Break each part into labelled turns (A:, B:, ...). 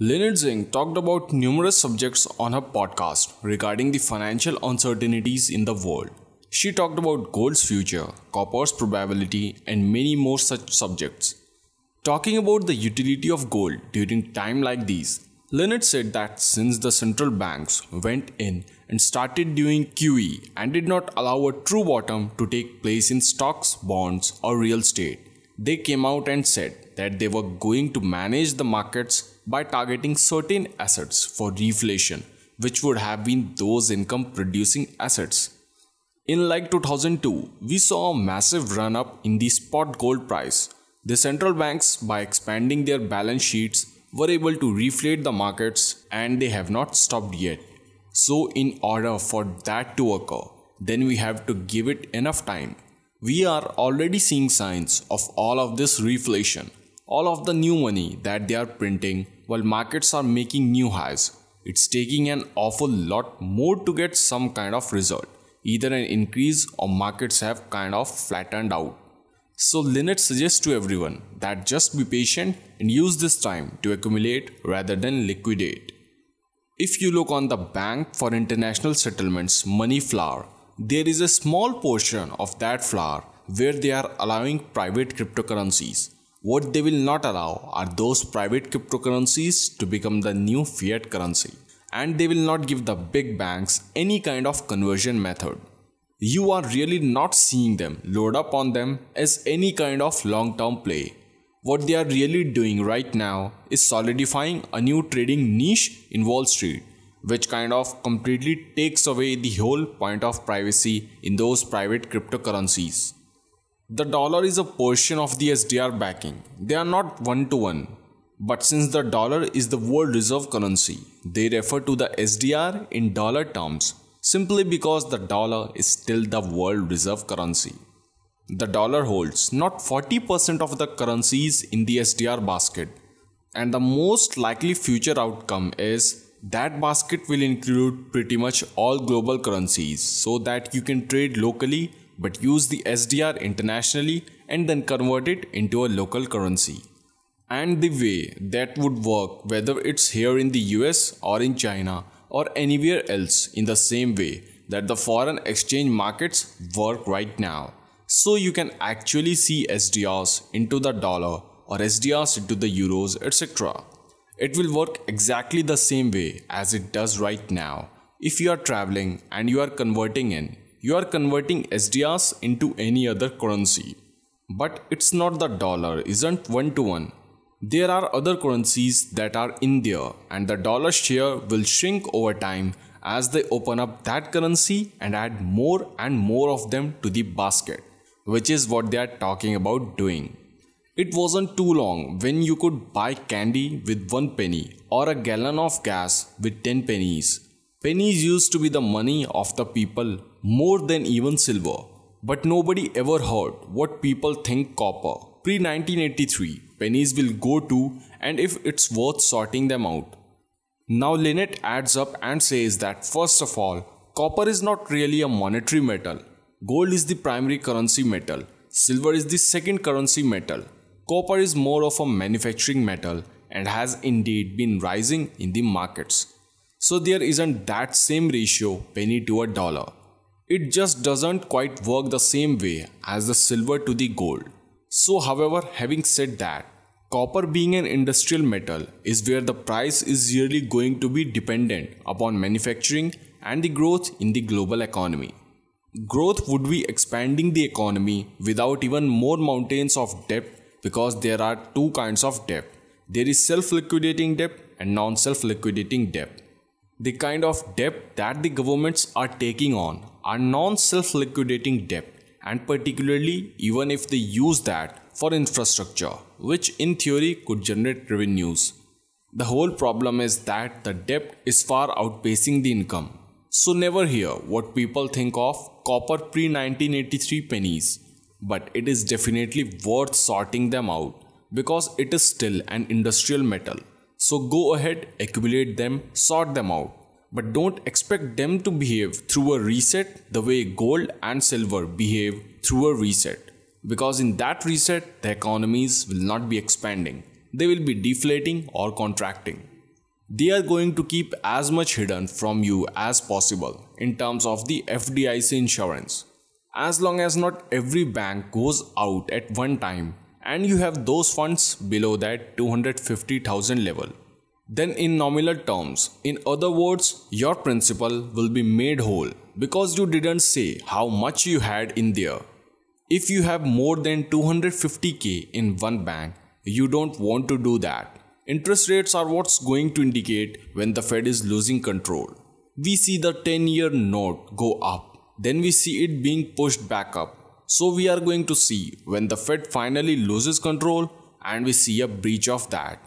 A: Leonard Zing talked about numerous subjects on her podcast regarding the financial uncertainties in the world. She talked about gold's future, copper's probability, and many more such subjects. Talking about the utility of gold during time like these, Leonard said that since the central banks went in and started doing QE and did not allow a true bottom to take place in stocks, bonds, or real estate, they came out and said that they were going to manage the markets by targeting certain assets for reflation, which would have been those income producing assets. In like 2002, we saw a massive run up in the spot gold price. The central banks, by expanding their balance sheets, were able to reflate the markets and they have not stopped yet. So, in order for that to occur, then we have to give it enough time we are already seeing signs of all of this reflation, all of the new money that they are printing while markets are making new highs. It's taking an awful lot more to get some kind of result, either an increase or markets have kind of flattened out. So Linux suggests to everyone that just be patient and use this time to accumulate rather than liquidate. If you look on the Bank for International Settlements Money Flower, there is a small portion of that flower where they are allowing private cryptocurrencies. What they will not allow are those private cryptocurrencies to become the new fiat currency. And they will not give the big banks any kind of conversion method. You are really not seeing them load up on them as any kind of long term play. What they are really doing right now is solidifying a new trading niche in Wall Street which kind of completely takes away the whole point of privacy in those private cryptocurrencies. The dollar is a portion of the SDR backing. They are not one to one. But since the dollar is the world reserve currency, they refer to the SDR in dollar terms simply because the dollar is still the world reserve currency. The dollar holds not 40% of the currencies in the SDR basket, and the most likely future outcome is that basket will include pretty much all global currencies so that you can trade locally but use the SDR internationally and then convert it into a local currency. And the way that would work whether it's here in the US or in China or anywhere else in the same way that the foreign exchange markets work right now. So you can actually see SDRs into the dollar or SDRs into the euros etc. It will work exactly the same way as it does right now. If you are traveling and you are converting in, you are converting SDRs into any other currency. But it's not the dollar, isn't one to one. There are other currencies that are in there, and the dollar share will shrink over time as they open up that currency and add more and more of them to the basket, which is what they are talking about doing. It wasn't too long when you could buy candy with 1 penny or a gallon of gas with 10 pennies. Pennies used to be the money of the people more than even silver. But nobody ever heard what people think copper. Pre 1983, pennies will go to and if it's worth sorting them out. Now Linnet adds up and says that first of all, copper is not really a monetary metal. Gold is the primary currency metal. Silver is the second currency metal Copper is more of a manufacturing metal and has indeed been rising in the markets. So there isn't that same ratio penny to a dollar. It just doesn't quite work the same way as the silver to the gold. So however, having said that, copper being an industrial metal is where the price is really going to be dependent upon manufacturing and the growth in the global economy. Growth would be expanding the economy without even more mountains of debt because there are two kinds of debt. There is self-liquidating debt and non-self-liquidating debt. The kind of debt that the governments are taking on are non-self-liquidating debt and particularly even if they use that for infrastructure, which in theory could generate revenues. The whole problem is that the debt is far outpacing the income. So never hear what people think of copper pre-1983 pennies but it is definitely worth sorting them out because it is still an industrial metal. So go ahead, accumulate them, sort them out. But don't expect them to behave through a reset the way gold and silver behave through a reset. Because in that reset, the economies will not be expanding, they will be deflating or contracting. They are going to keep as much hidden from you as possible in terms of the FDIC insurance as long as not every bank goes out at one time and you have those funds below that 250,000 level. Then, in nominal terms, in other words, your principal will be made whole because you didn't say how much you had in there. If you have more than 250k in one bank, you don't want to do that. Interest rates are what's going to indicate when the Fed is losing control. We see the 10 year note go up then we see it being pushed back up. So we are going to see when the Fed finally loses control and we see a breach of that.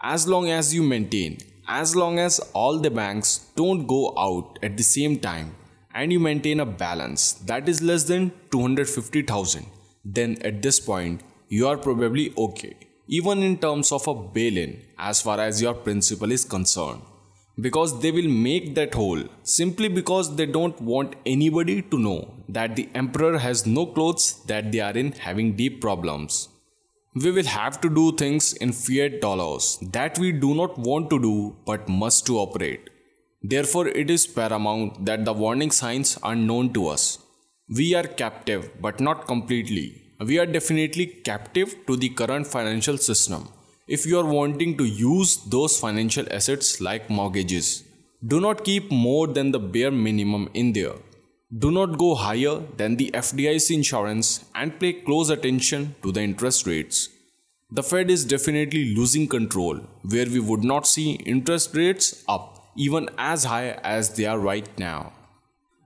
A: As long as you maintain, as long as all the banks don't go out at the same time and you maintain a balance that is less than 250,000, then at this point you are probably okay, even in terms of a bail in as far as your principal is concerned because they will make that hole simply because they don't want anybody to know that the emperor has no clothes that they are in having deep problems. We will have to do things in fiat dollars that we do not want to do but must to operate. Therefore it is paramount that the warning signs are known to us. We are captive but not completely. We are definitely captive to the current financial system if you are wanting to use those financial assets like mortgages. Do not keep more than the bare minimum in there. Do not go higher than the FDIC insurance and pay close attention to the interest rates. The Fed is definitely losing control, where we would not see interest rates up even as high as they are right now.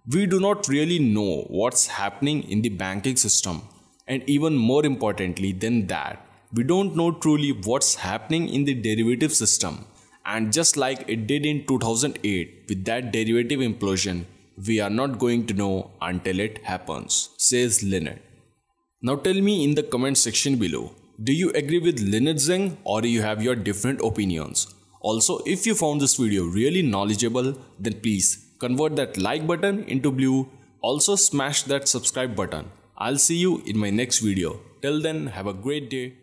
A: We do not really know what's happening in the banking system, and even more importantly than that, we don't know truly what's happening in the derivative system. And just like it did in 2008 with that derivative implosion, we are not going to know until it happens, says Leonard. Now tell me in the comment section below, do you agree with Linnet Zeng or you have your different opinions? Also, if you found this video really knowledgeable, then please convert that like button into blue. Also smash that subscribe button. I'll see you in my next video. Till then, have a great day.